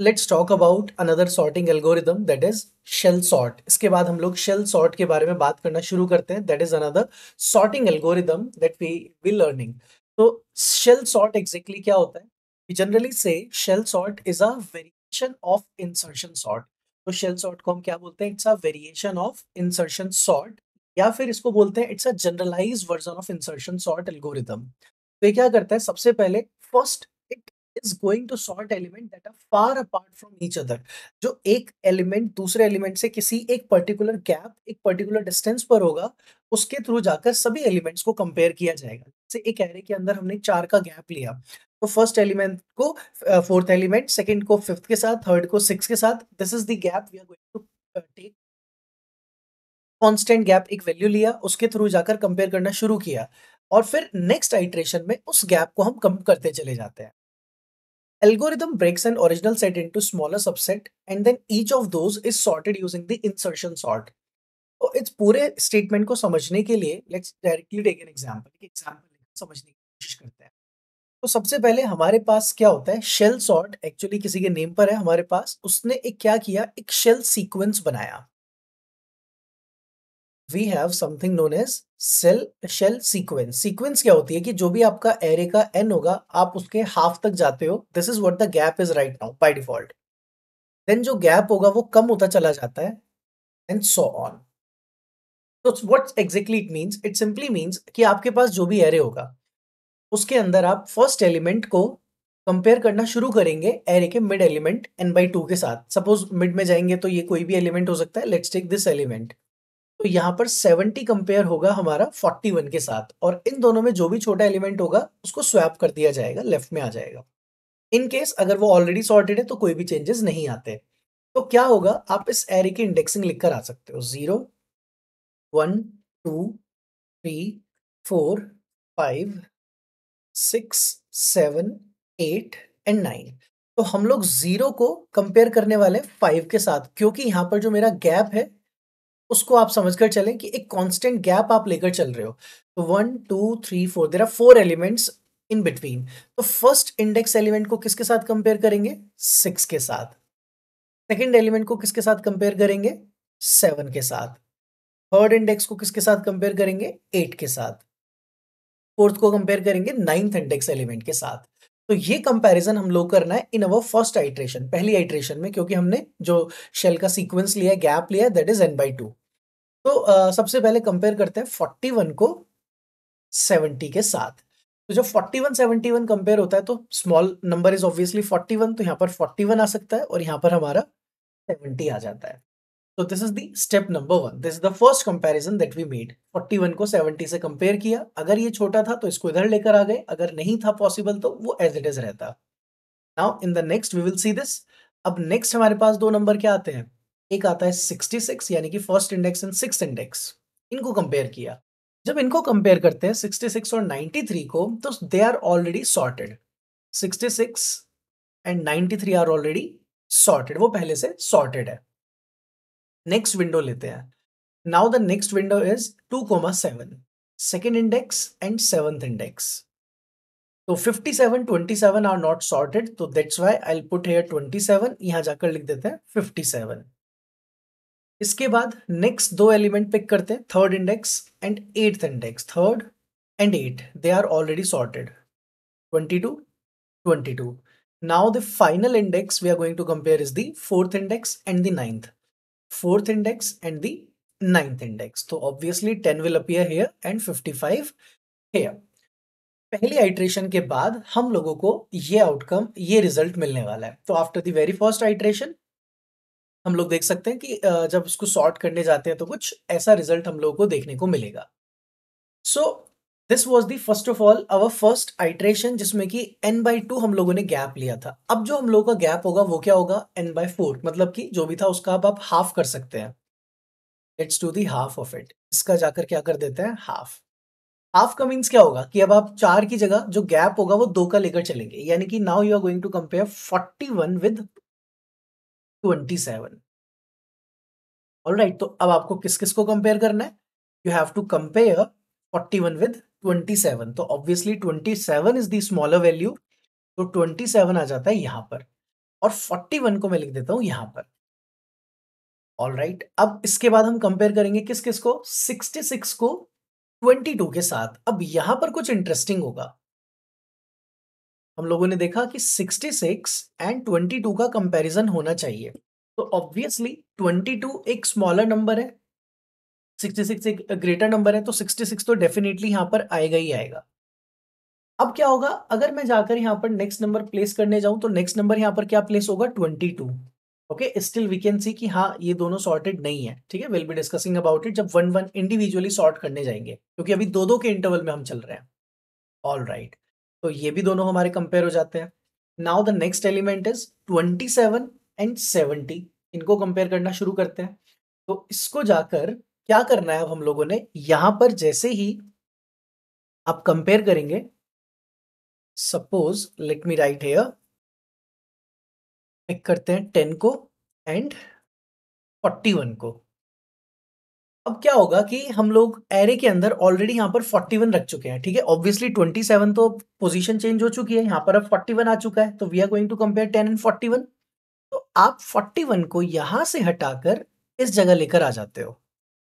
Let's talk about another sorting algorithm that is Shell sort इसके बाद हम लोग शेल सॉर्ट के बारे में बात करना शुरू करते हैं that is another sorting algorithm that we we learning तो शेल सॉर्ट एग्जैक्टली क्या होता है जनरली से Shell sort is a variation of insertion sort तो शेल सॉर्ट को हम क्या बोलते हैं it's a variation of insertion sort या फिर इसको बोलते हैं it's a generalize version of insertion sort algorithm तो ये क्या करता है सबसे पहले first is going to sort element that are far apart from each other जो एक एलिमेंट दूसरे एलिमेंट से किसी एक पर्टिकुलर गैप एक पर्टिकुलर डिस्टेंस पर होगा उसके थ्रू जाकर सभी एलिमेंट्स को कंपेयर किया जाएगा जैसे एक एरे के अंदर हमने चार का गैप लिया तो फर्स्ट एलिमेंट को फोर्थ एलिमेंट सेकंड को फिफ्थ के साथ थर्ड को सिक्स के साथ this is the gap we are going to take constant gap एक वैल्यू लिया उसके थ्रू जाकर कंपेयर करना शुरू किया और फिर नेक्स्ट आइट्रेशन में उस गैप को हम कम करते चले जाते हैं Algorithm breaks an original set into smaller subset and then each of those is sorted using the insertion sort. तो इस पूरे स्टेटमेंट को समझने के लिए let's directly take an example. Example samajhne ki koshish karte hain. तो सबसे पहले हमारे पास क्या होता है शेल सॉर्ट एक्चुअली किसी के नेम पर है हमारे पास उसने एक क्या किया एक शेल सीक्वेंस बनाया we have something known as cell Shell sequence sequence क्या होती है कि जो भी आपका एरे का एन होगा आप उसके हाफ तक जाते हो this is what the gap is right now by default then जो गैप होगा वो कम होता चला जाता है एंड सो ऑन तो what exactly it means it simply means कि आपके पास जो भी एरे होगा उसके अंदर आप फर्स्ट एलिमेंट को कंपेयर करना शुरू करेंगे एरे के mid element n by two के साथ सपोज मिड में जाएंगे तो ये कोई भी एलिमेंट हो सकता है लेट्स टेक दिस एलिमेंट तो यहाँ पर 70 कंपेयर होगा हमारा 41 के साथ और इन दोनों में जो भी छोटा एलिमेंट होगा उसको स्वैप कर दिया जाएगा लेफ्ट में आ जाएगा इन केस अगर वो ऑलरेडी सॉर्टेड है तो कोई भी चेंजेस नहीं आते तो क्या होगा आप इस एरे की इंडेक्सिंग लिखकर आ सकते हो zero one two three four five six seven eight and nine तो हम लोग जीरो को कंपेयर करने वाले फाइव के साथ क्योंकि यहाँ पर जो मेरा गैप है उसको आप समझ कर चलें कि एक कांस्टेंट गैप आप लेकर चल रहे हो तो one two three four there are four elements in between तो फर्स्ट इंडेक्स एलिमेंट को किसके साथ कंपेयर करेंगे सिक्स के साथ सेकेंड एलिमेंट को किसके साथ कंपेयर करेंगे सेवन के साथ थर्ड इंडेक्स को किसके साथ कंपेयर करेंगे एट के साथ फोर्थ को कंपेयर करेंगे नाइन्थ इंडेक्स एलिमेंट के साथ तो ये कंपैरिजन हम लोग करना है इन अवर फर्स्ट आइट्रेशन पहली आइट्रेशन में क्योंकि हमने जो शेल का सीक्वेंस लिया है गैप लिया है that is n by two तो uh, सबसे पहले कंपेयर करते हैं फोर्टी वन को सेवेंटी के साथ तो जब forty one seventy one compare होता है तो small number is obviously one तो यहाँ पर फोर्टी वन आ सकता है और यहाँ पर हमारा सेवेंटी आ जाता है तो this is the step number one this is the first comparison that we made 41 को 70 से कंपेयर किया अगर ये छोटा था तो इसको इधर लेकर आ गए अगर नहीं था पॉसिबल तो वो एज इट इज रहता now in the next we will see this अब नेक्स्ट हमारे पास दो नंबर क्या आते हैं एक आता है 66 यानी कि first index and six index इनको कंपेयर किया जब इनको कंपेयर करते हैं 66 और 93 को तो they are already sorted 66 and 93 are already sorted वो पहले से सॉर्टेड है नेक्स्ट विंडो लेते हैं now the next window is two comma seven second index and seventh index तो 57, 27 आर नॉट सॉर्टेड तो that's why I put here 27 यहां जाकर लिख देते हैं 57 इसके बाद नेक्स्ट दो एलिमेंट पिक करते हैं third index and eighth index third and eight they are already sorted 22 22 now the final index we are going to compare is the fourth index and the ninth fourth index and the ninth index. So obviously 10 will appear here and 55 here. पहली iteration के बाद हम लोगों को ये outcome ये result मिलने वाला है तो after the very first iteration हम लोग देख सकते हैं कि जब इसको सॉर्ट करने जाते हैं तो कुछ ऐसा रिजल्ट हम लोगों को देखने को मिलेगा so so, this was the first of all our first iteration जिसमें कि एन बाई टू हम लोगों ने गैप लिया था अब जो हम लोगों का गैप होगा वो क्या होगा एन बाई फोर मतलब कि जो भी था उसका अब आप हाफ कर सकते हैं it's to the half of it इसका जाकर क्या कर देते हैं हाफ हाफ का मीन्स क्या होगा कि अब आप चार की जगह जो गैप होगा वो दो का लेकर चलेंगे यानी कि now you are going to compare forty one with twenty seven all right तो अब आपको किस किस को कंपेयर करना है you have to compare forty one with 27 तो obviously 27 is the smaller value तो 27 आ जाता है यहां पर और 41 को मैं लिख देता हूं यहां पर ऑल राइट right. अब इसके बाद हम कंपेयर करेंगे किस किस को 66 को 22 के साथ अब यहां पर कुछ इंटरेस्टिंग होगा हम लोगों ने देखा कि 66 एंड 22 का कंपैरिजन होना चाहिए तो ऑब्वियसली 22 एक स्मॉलर नंबर है सिक्सटी सिक्स एक ग्रेटर नंबर है तो सिक्सटी सिक्स तो डेफिनेटली यहाँ पर आएगा ही आएगा अब क्या होगा अगर मैं जाकर यहाँ पर नेक्स्ट नंबर प्लेस करने जाऊं तो नेक्स्ट नंबर यहाँ पर क्या प्लेस होगा twenty two okay still we can see कि हाँ ये दोनों सॉर्टेड नहीं है ठीक है will be discussing about it जब वन वन इंडिविजुअली सॉर्ट करने जाएंगे क्योंकि अभी दो दो के इंटरवल में हम चल रहे हैं ऑल राइट right. तो ये भी दोनों हमारे कंपेयर हो जाते हैं now the next element is twenty seven and seventy इनको कंपेयर करना शुरू करते हैं तो इसको जाकर क्या करना है अब हम लोगों ने यहां पर जैसे ही आप कंपेयर करेंगे suppose let me write here pick करते हैं टेन को एंड फोर्टी वन को अब क्या होगा कि हम लोग एरे के अंदर ऑलरेडी यहां पर फोर्टी वन रख चुके हैं ठीक है ऑब्वियसली ट्वेंटी सेवन तो पोजीशन चेंज हो चुकी है यहां पर अब फोर्टी वन आ चुका है तो we are going to compare ten and forty one तो आप फोर्टी वन को यहां से हटाकर इस जगह लेकर आ जाते हो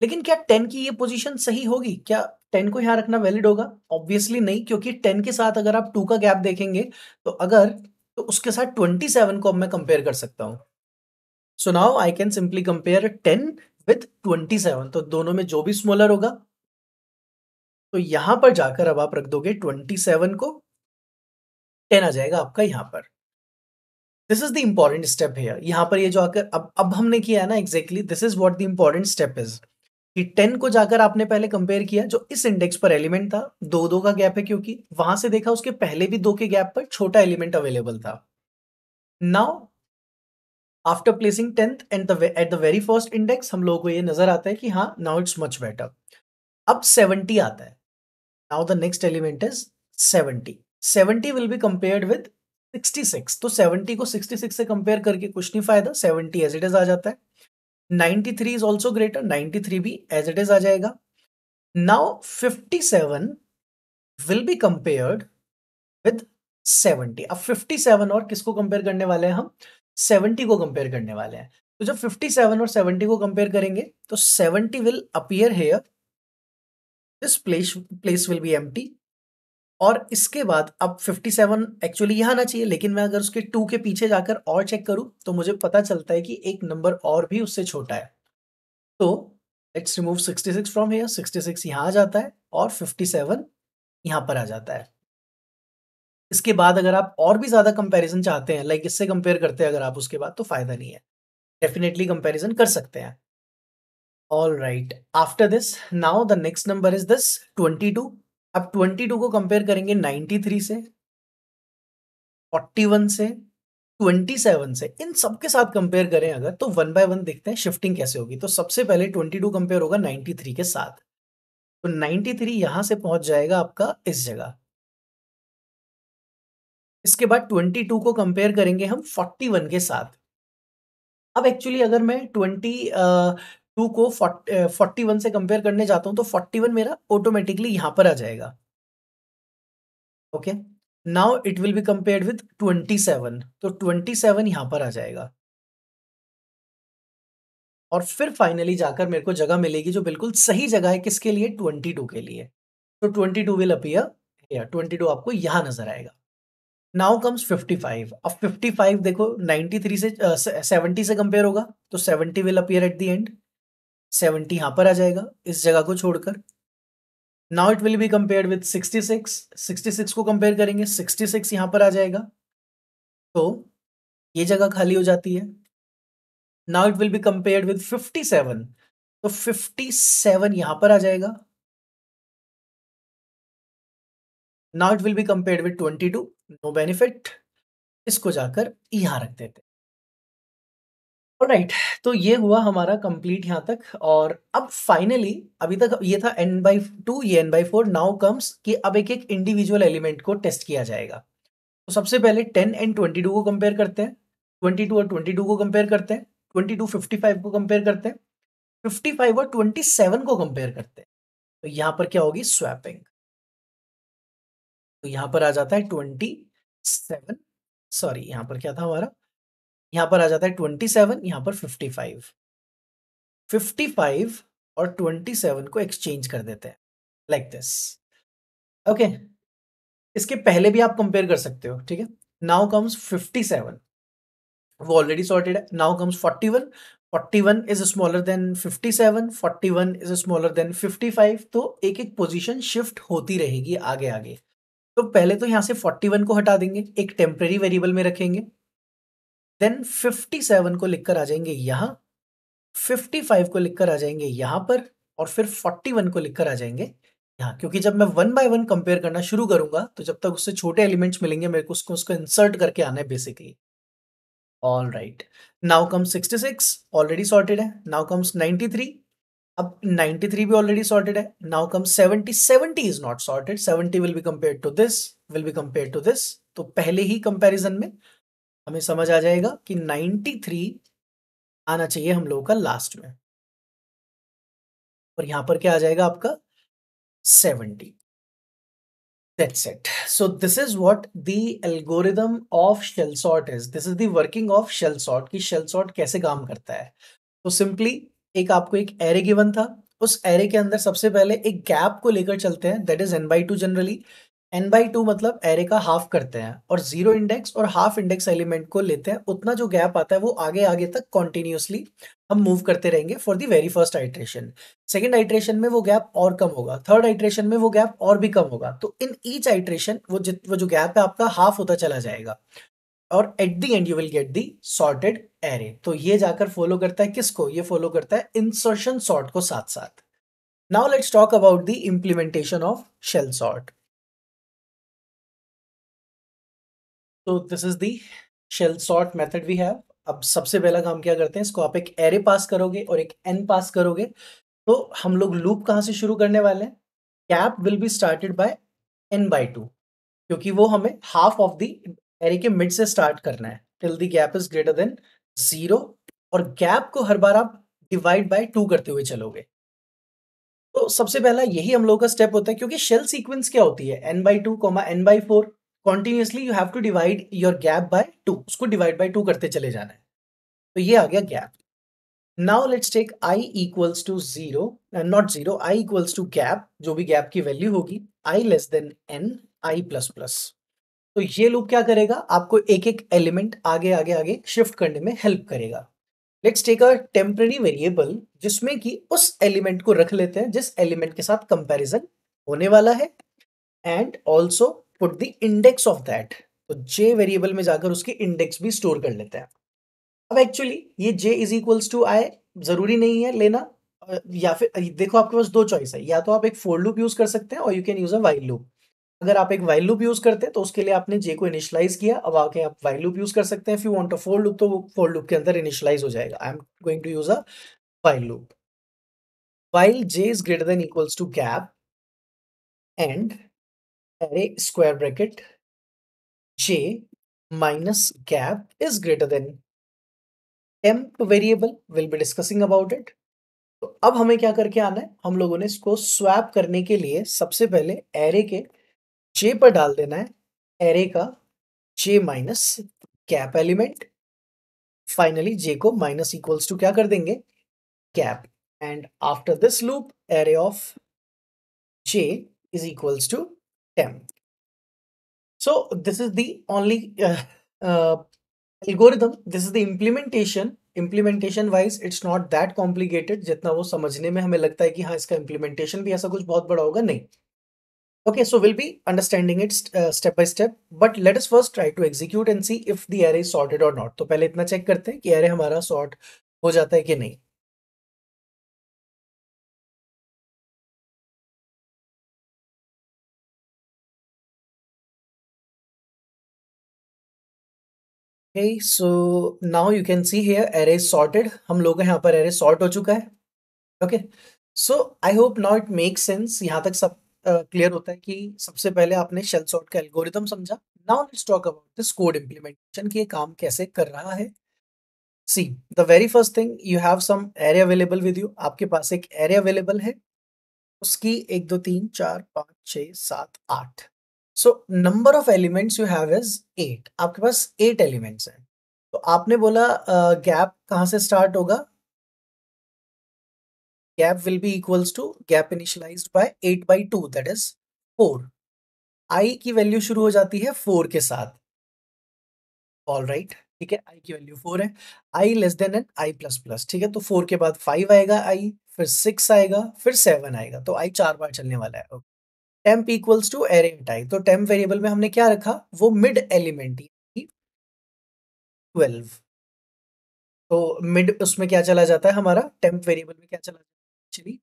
लेकिन क्या टेन की ये पोजीशन सही होगी क्या टेन को यहाँ रखना वैलिड होगा ऑब्वियसली नहीं क्योंकि टेन के साथ अगर आप टू का गैप देखेंगे तो अगर तो उसके साथ ट्वेंटी सेवन को अब मैं कंपेयर कर सकता हूँ so now I can simply compare ten with twenty seven तो दोनों में जो भी स्मॉलर होगा तो यहां पर जाकर अब आप रख दोगे ट्वेंटी सेवन को टेन आ जाएगा आपका यहां पर this is the important step है यहां पर ये जो आकर अब अब हमने किया है ना exactly this is what the important step is कि टेन को जाकर आपने पहले कंपेयर किया जो इस इंडेक्स पर एलिमेंट था दो दो का गैप है क्योंकि वहां से देखा उसके पहले भी दो के गैप पर छोटा एलिमेंट अवेलेबल था now after placing tenth and at the very first index हम लोगों को ये नजर आता है कि हाँ नाउ इट्स मच बेटर अब सेवेंटी आता है now the next element is seventy seventy will be compared with sixty six तो सेवेंटी को सिक्सटी सिक्स से कंपेयर करके कुछ नहीं फायदा सेवेंटी एज इट इज आ जाता है ninety three is also greater ninety three भी एज इट इज आ जाएगा now fifty seven will be compared with seventy अब फिफ्टी सेवन और किसको कंपेयर करने वाले हैं हम सेवेंटी को कंपेयर करने वाले हैं तो जब फिफ्टी सेवन और सेवेंटी को कंपेयर करेंगे तो seventy will appear here this place place will be empty और इसके बाद अब 57 एक्चुअली यहाँ आना चाहिए लेकिन मैं अगर उसके टू के पीछे जाकर और चेक करूँ तो मुझे पता चलता है कि एक नंबर और भी उससे छोटा है तो लेट्स रिमूव 66 फ्रॉम हेयर 66 यहाँ आ जाता है और 57 यहाँ पर आ जाता है इसके बाद अगर आप और भी ज़्यादा कंपेरिजन चाहते हैं लाइक इससे कंपेयर करते हैं अगर आप उसके बाद तो फ़ायदा नहीं है डेफिनेटली कंपेरिजन कर सकते हैं all right after this now the next number is this twenty two अब 22 को कंपेयर करेंगे 93 से 41 से 27 से इन सब के साथ कंपेयर करें अगर तो वन बाय वन देखते हैं शिफ्टिंग कैसे होगी तो सबसे पहले 22 कंपेयर होगा 93 के साथ तो 93 यहां से पहुंच जाएगा आपका इस जगह इसके बाद 22 को कंपेयर करेंगे हम 41 के साथ अब एक्चुअली अगर मैं 20 टू को फोर्टी वन से कंपेयर करने जाता हूं तो फोर्टी वन मेरा ऑटोमेटिकली यहां पर आ जाएगा okay now it will be compared with twenty seven तो ट्वेंटी सेवन यहां पर आ जाएगा और फिर फाइनली जाकर मेरे को जगह मिलेगी जो बिल्कुल सही जगह है किसके लिए ट्वेंटी टू के लिए तो twenty two will appear twenty two आपको यहां नजर आएगा नाउ कम्स फिफ्टी फाइव अब फिफ्टी फाइव देखो नाइनटी थ्री से सेवेंटी uh, से कंपेयर होगा तो seventy will appear at the end seventy यहां पर आ जाएगा इस जगह को छोड़कर now it will be compare with sixty six sixty six को कंपेयर करेंगे सिक्सटी सिक्स यहां पर आ जाएगा तो ये जगह खाली हो जाती है now it will be compare with fifty seven तो फिफ्टी सेवन यहां पर आ जाएगा now it will be compare with twenty two no benefit इसको जाकर यहां रख देते राइट तो ये हुआ हमारा कंप्लीट यहाँ तक और अब फाइनली अभी तक ये था एन बाई टू ये n by four now comes कि अब एक एक इंडिविजुअल एलिमेंट को टेस्ट किया जाएगा तो सबसे पहले टेन एंड ट्वेंटी टू को कंपेयर करते हैं ट्वेंटी टू और ट्वेंटी टू को कंपेयर करते हैं ट्वेंटी टू फिफ्टी फाइव को कंपेयर करते हैं फिफ्टी फाइव और ट्वेंटी सेवन को कंपेयर करते हैं तो यहाँ पर क्या होगी स्वैपिंग तो यहाँ पर आ जाता है ट्वेंटी सेवन सॉरी यहाँ पर क्या था हमारा यहां पर आ जाता है ट्वेंटी सेवन यहाँ पर फिफ्टी फाइव फिफ्टी फाइव और ट्वेंटी सेवन को एक्सचेंज कर देते हैं लाइक दिस ओके इसके पहले भी आप कंपेयर कर सकते हो ठीक है नाउ कम्स फिफ्टी सेवन वो ऑलरेडी सॉर्टेड है now comes forty one forty one is smaller than fifty seven forty one is smaller than fifty five तो एक एक पोजिशन शिफ्ट होती रहेगी आगे आगे तो पहले तो यहां से फोर्टी वन को हटा देंगे एक टेम्परेरी वेरिएबल में रखेंगे देन 57 को लिखकर आ जाएंगे यहां 55 को लिखकर आ जाएंगे यहां पर और फिर 41 को लिखकर आ जाएंगे यहां क्योंकि जब मैं वन बाय वन कंपेयर करना शुरू करूंगा तो जब तक उससे छोटे एलिमेंट्स मिलेंगे मेरे को उसको उसको इंसर्ट करके आना है basically all right now come sixty six already sorted है नाउ कम्स थ्री अब नाइनटी थ्री भी ऑलरेडी सॉर्टेड है now come seventy seventy is not sorted seventy will be compare to this will be compare to this तो पहले ही comparison में हमें समझ आ जाएगा कि 93 आना चाहिए हम लोगों का लास्ट में और यहां पर क्या आ जाएगा आपका 70 that's it so this is what the algorithm of shell sort is this is the working of shell sort की शेल सॉर्ट कैसे काम करता है तो so सिंपली एक आपको एक एरे गिवन था उस एरे के अंदर सबसे पहले एक गैप को लेकर चलते हैं that is n by two generally n by two मतलब एरे का हाफ करते हैं और जीरो इंडेक्स और हाफ इंडेक्स एलिमेंट को लेते हैं उतना जो गैप आता है वो आगे आगे तक कॉन्टिन्यूसली हम मूव करते रहेंगे for the very first iteration second iteration में वो गैप और कम होगा थर्ड आइट्रेशन में वो गैप और भी कम होगा तो इन ईच आइट्रेशन वो जित वो जो गैप है आपका हाफ होता चला जाएगा और at the end you will get the sorted array तो ये जाकर फॉलो करता है किसको ये फॉलो करता है इंसर्शन सॉर्ट को साथ साथ now let's talk about the implementation of shell sort तो this is the shell sort method we have अब सबसे पहला काम क्या करते हैं इसको आप एक एरे पास करोगे और एक एन पास करोगे तो हम लोग लूप कहाँ से शुरू करने वाले हैं gap will be started by n by two क्योंकि वो हमें हाफ ऑफ दी एरे के मिड से स्टार्ट करना है till the gap is greater than zero और गैप को हर बार आप डिवाइड बाय टू करते हुए चलोगे तो सबसे पहला यही हम लोग का स्टेप होता है क्योंकि शेल सीक्वेंस क्या होती है n by two comma n by four continuously you have to divide your gap by two उसको डिवाइड बाय टू करते चले जाना है तो ये आ गया gap now let's take i equals to zero not zero i equals to gap जो भी गैप की वैल्यू होगी i less than n i plus plus तो ये लूप क्या करेगा आपको एक एक एलिमेंट आगे आगे आगे शिफ्ट करने में हेल्प करेगा let's take a temporary variable जिसमें कि उस एलिमेंट को रख लेते हैं जिस एलिमेंट के साथ कंपैरिजन होने वाला है and also put the index of that तो जे वेरिएबल में जाकर उसकी इंडेक्स भी स्टोर कर लेते हैं अब एक्चुअली ये j is equals to i जरूरी नहीं है लेना या फिर देखो आपके पास दो चॉइस है या तो आप एक फोर लूप यूज कर सकते हैं और you can use a while loop अगर आप एक वाइल लूप यूज करते हैं तो उसके लिए आपने जे को इनिशियलाइज किया अब आके आप वाइल लूप यूज कर सकते हैं if you want a for loop तो वो फोर लूप के अंदर इनिशियलाइज हो जाएगा I am going to use a while loop while j is greater than equals to gap and array square bracket j minus gap is greater than temp variable we'll be discussing about it तो अब हमें क्या करके आना है हम लोगों ने इसको स्वैप करने के लिए सबसे पहले एरे के जे पर डाल देना है एरे का j minus gap element finally j को माइनस इक्वल्स टू क्या कर देंगे gap and after this loop array of j is equals to 10. So this is the only uh, uh, algorithm. This is the implementation. implementation wise it's not that complicated jitna wo samajhne mein हमें lagta hai ki हाँ iska implementation bhi aisa kuch bahut bada hoga nahi okay so we'll be understanding it uh, step by step but let us first try to execute and see if the array is sorted or not तो पहले इतना check करते हैं कि array हमारा sort हो जाता है कि नहीं Okay, so now you can see here array sorted. हम लोग यहाँ पर array sort हो चुका है okay so I hope now it make sense यहाँ तक सब क्लियर uh, होता है कि सबसे पहले आपने शेल सॉर्ट का एल्गोरिथम समझा now let's talk about this code implementation की ये काम कैसे कर रहा है see the very first thing you have some array available with you आपके पास एक एरे अवेलेबल है उसकी एक दो तीन चार पाँच छः सात आठ so number of elements you have is eight आपके पास एट एलिमेंट्स हैं तो आपने बोला गैप uh, कहाँ से स्टार्ट होगा gap will be equals to gap initialize by eight by two that is four i की वैल्यू शुरू हो जाती है फोर के साथ ऑल राइट ठीक है आई की वैल्यू फोर है i less than n i plus plus ठीक है तो फोर के बाद फाइव आएगा आई फिर सिक्स आएगा फिर सेवन आएगा तो आई चार बार चलने वाला है okay temp equals to array type तो टेम्प वेरिएबल में हमने क्या रखा वो मिड एलिमेंट ट्वेल्व तो मिड उसमें क्या चला जाता है हमारा टेम्प वेरिएबल में क्या चला जाता है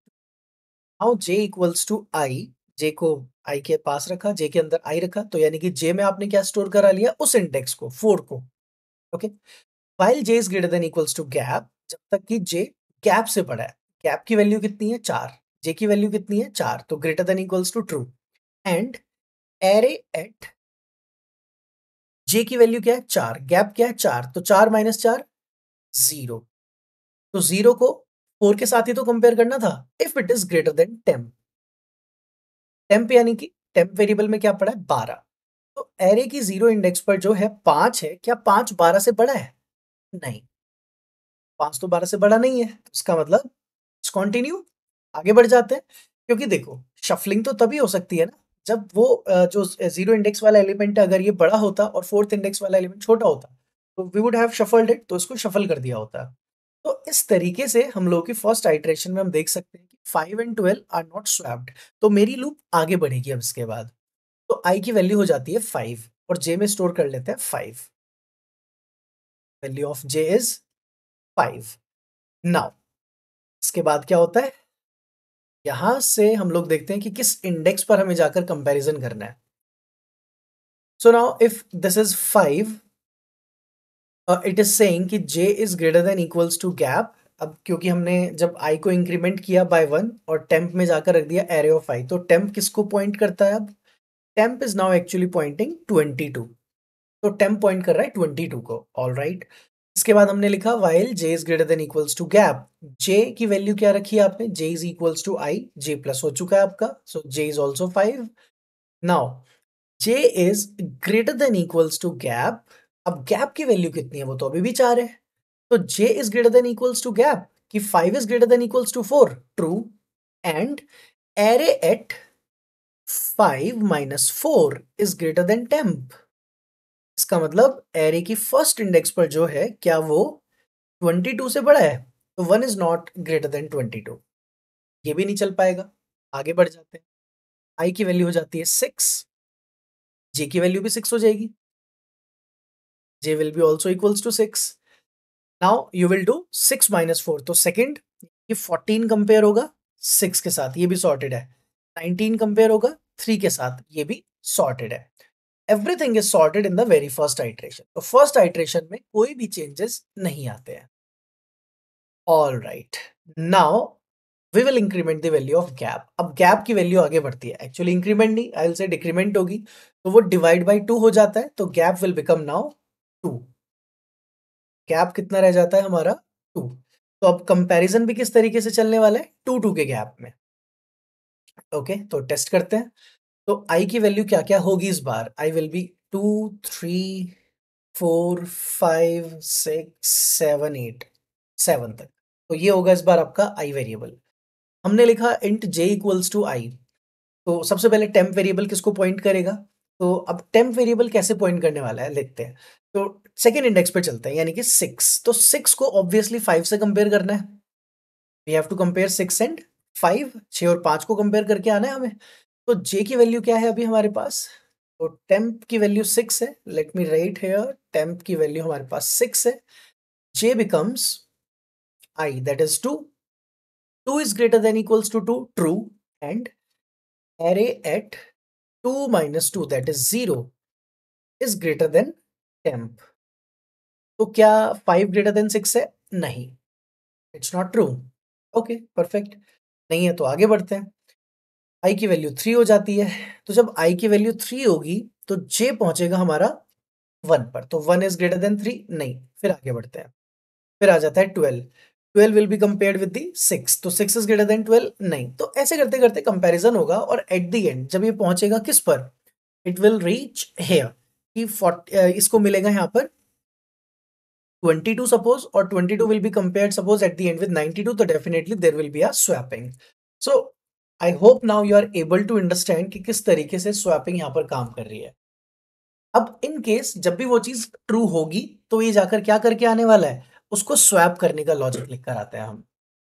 now j equals to i j को आई के पास रखा जे के अंदर आई रखा तो यानी कि जे में आपने क्या स्टोर करा लिया उस इंडेक्स को फोर को okay while j is greater than equals to gap जब तक कि जे गैप से बड़ा है गैप की वैल्यू कितनी है चार जे की वैल्यू कितनी है चार तो greater than equals to true and array at j की वैल्यू क्या है चार गैप क्या है चार तो चार माइनस चार जीरो तो जीरो को फोर के साथ ही तो कंपेयर करना था if it is greater than temp temp यानी कि टेम्प वेरिएबल में क्या पड़ा है बारह तो एरे की जीरो इंडेक्स पर जो है पांच है क्या पांच बारह से बड़ा है नहीं पांच तो बारह से बड़ा नहीं है इसका मतलब कंटिन्यू आगे बढ़ जाते हैं क्योंकि देखो शफलिंग तो तभी हो सकती है ना जब वो जो जीरो इंडेक्स वाला एलिमेंट है अगर ये बड़ा होता और फोर्थ इंडेक्स वाला एलिमेंट छोटा होता तो we would have shuffled it तो इसको शफल कर दिया होता तो इस तरीके से हम लोगों की फर्स्ट आइट्रेशन में हम देख सकते हैं कि five and twelve are not swapped तो मेरी लूप आगे बढ़ेगी अब इसके बाद तो आई की वैल्यू हो जाती है फाइव और जे में स्टोर कर लेते हैं five value of j is five now इसके बाद क्या होता है यहां से हम लोग देखते हैं कि किस इंडेक्स पर हमें जाकर कंपैरिजन करना है so now if this is five it is saying कि j is greater than equals to gap अब क्योंकि हमने जब आई को इंक्रीमेंट किया बाय वन और टेम्प में जाकर रख दिया एरे ऑफ आई तो टेम्प किसको पॉइंट करता है अब temp is now actually pointing twenty two तो टेम्प पॉइंट कर रहा है ट्वेंटी टू को ऑल राइट इसके बाद हमने लिखा while j is greater than equals to gap j की वैल्यू क्या रखी है आपने j is equals to i j plus हो चुका है आपका so j is also five now j is greater than equals to gap अब गैप की वैल्यू कितनी है वो तो अभी भी चार है तो j is greater than equals to gap कि five is greater than equals to four true and array at five minus four is greater than temp इसका मतलब एरे की फर्स्ट इंडेक्स पर जो है क्या वो 22 से बड़ा है तो one is not greater than 22 ये भी नहीं चल पाएगा आगे बढ़ जाते हैं आई की वैल्यू हो जाती है सिक्स जे की वैल्यू भी सिक्स हो जाएगी j will be also equals to six now you will do six minus four तो सेकेंड ये फोर्टीन कंपेयर होगा सिक्स के साथ ये भी सॉर्टेड है नाइनटीन कंपेयर होगा थ्री के साथ ये भी सॉर्टेड है everything is sorted in the very first iteration तो फर्स्ट आइट्रेशन में कोई भी चेंजेस नहीं आते हैं all right now we will increment the value of gap अब गैप की वैल्यू आगे बढ़ती है एक्चुअली इंक्रीमेंट नहीं आई विल से डिक्रीमेंट होगी तो वो डिवाइड बाई टू हो जाता है तो gap will become now two gap कितना रह जाता है हमारा टू तो अब कंपेरिजन भी किस तरीके से चलने वाला है टू टू के गैप में ओके okay, तो टेस्ट करते हैं तो आई की वैल्यू क्या क्या होगी इस बार I will be two three four five six seven eight seven तक तो ये होगा इस बार आपका आई वेरिएबल हमने लिखा int J equals to I तो सबसे पहले टेम्प वेरिएबल किसको पॉइंट करेगा तो अब टेम्प वेरिएबल कैसे पॉइंट करने वाला है लिखते हैं तो सेकेंड इंडेक्स पे चलते हैं यानी कि सिक्स तो सिक्स को ऑब्वियसली फाइव से कंपेयर करना है we have to compare six and five छः और पाँच को कंपेयर करके आना है हमें तो जे की वैल्यू क्या है अभी हमारे पास तो टेम्प की वैल्यू सिक्स है let me write here temp की वैल्यू हमारे पास सिक्स है J becomes I that is two two is greater than equals to two true and array at two minus two that is zero is greater than temp तो क्या five greater than six है नहीं it's not true okay perfect नहीं है तो आगे बढ़ते हैं आई की वैल्यू थ्री हो जाती है तो जब आई की वैल्यू थ्री होगी तो जे पहुंचेगा हमारा वन पर तो one is greater than three नहीं फिर आगे बढ़ते हैं फिर आ जाता है twelve twelve will be compared with the six तो six is greater than twelve नहीं तो ऐसे करते करते कंपेरिजन होगा और एट दी एंड जब ये पहुंचेगा किस पर इट विल रीच हेयर कि इसको मिलेगा यहाँ पर 22 सपोज और 22 will be compared suppose at the end with 92 तो definitely there will be a swapping so I hope now you are able to understand कि किस तरीके से स्वैपिंग यहाँ पर काम कर रही है अब इन केस जब भी वो चीज ट्रू होगी तो ये जाकर क्या करके आने वाला है उसको स्वैप करने का लॉजिक लिख कर आते हैं हम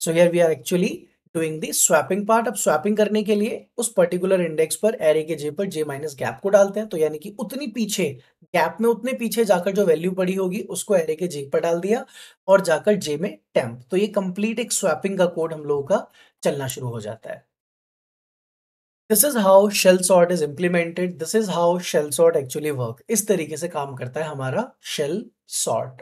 so yeah we are actually doing the swapping part अब स्वैपिंग करने के लिए उस पर्टिकुलर इंडेक्स पर एरे के जे पर जे माइनस गैप को डालते हैं तो यानी कि उतनी पीछे गैप में उतने पीछे जाकर जो वैल्यू पड़ी होगी उसको एरे के जे पर डाल दिया और जाकर जे में टेम्प तो ये कंप्लीट एक स्वैपिंग का कोड हम लोगों का चलना शुरू हो जाता है this is how shell sort is implemented this is how shell sort actually work इस तरीके से काम करता है हमारा शेल सॉर्ट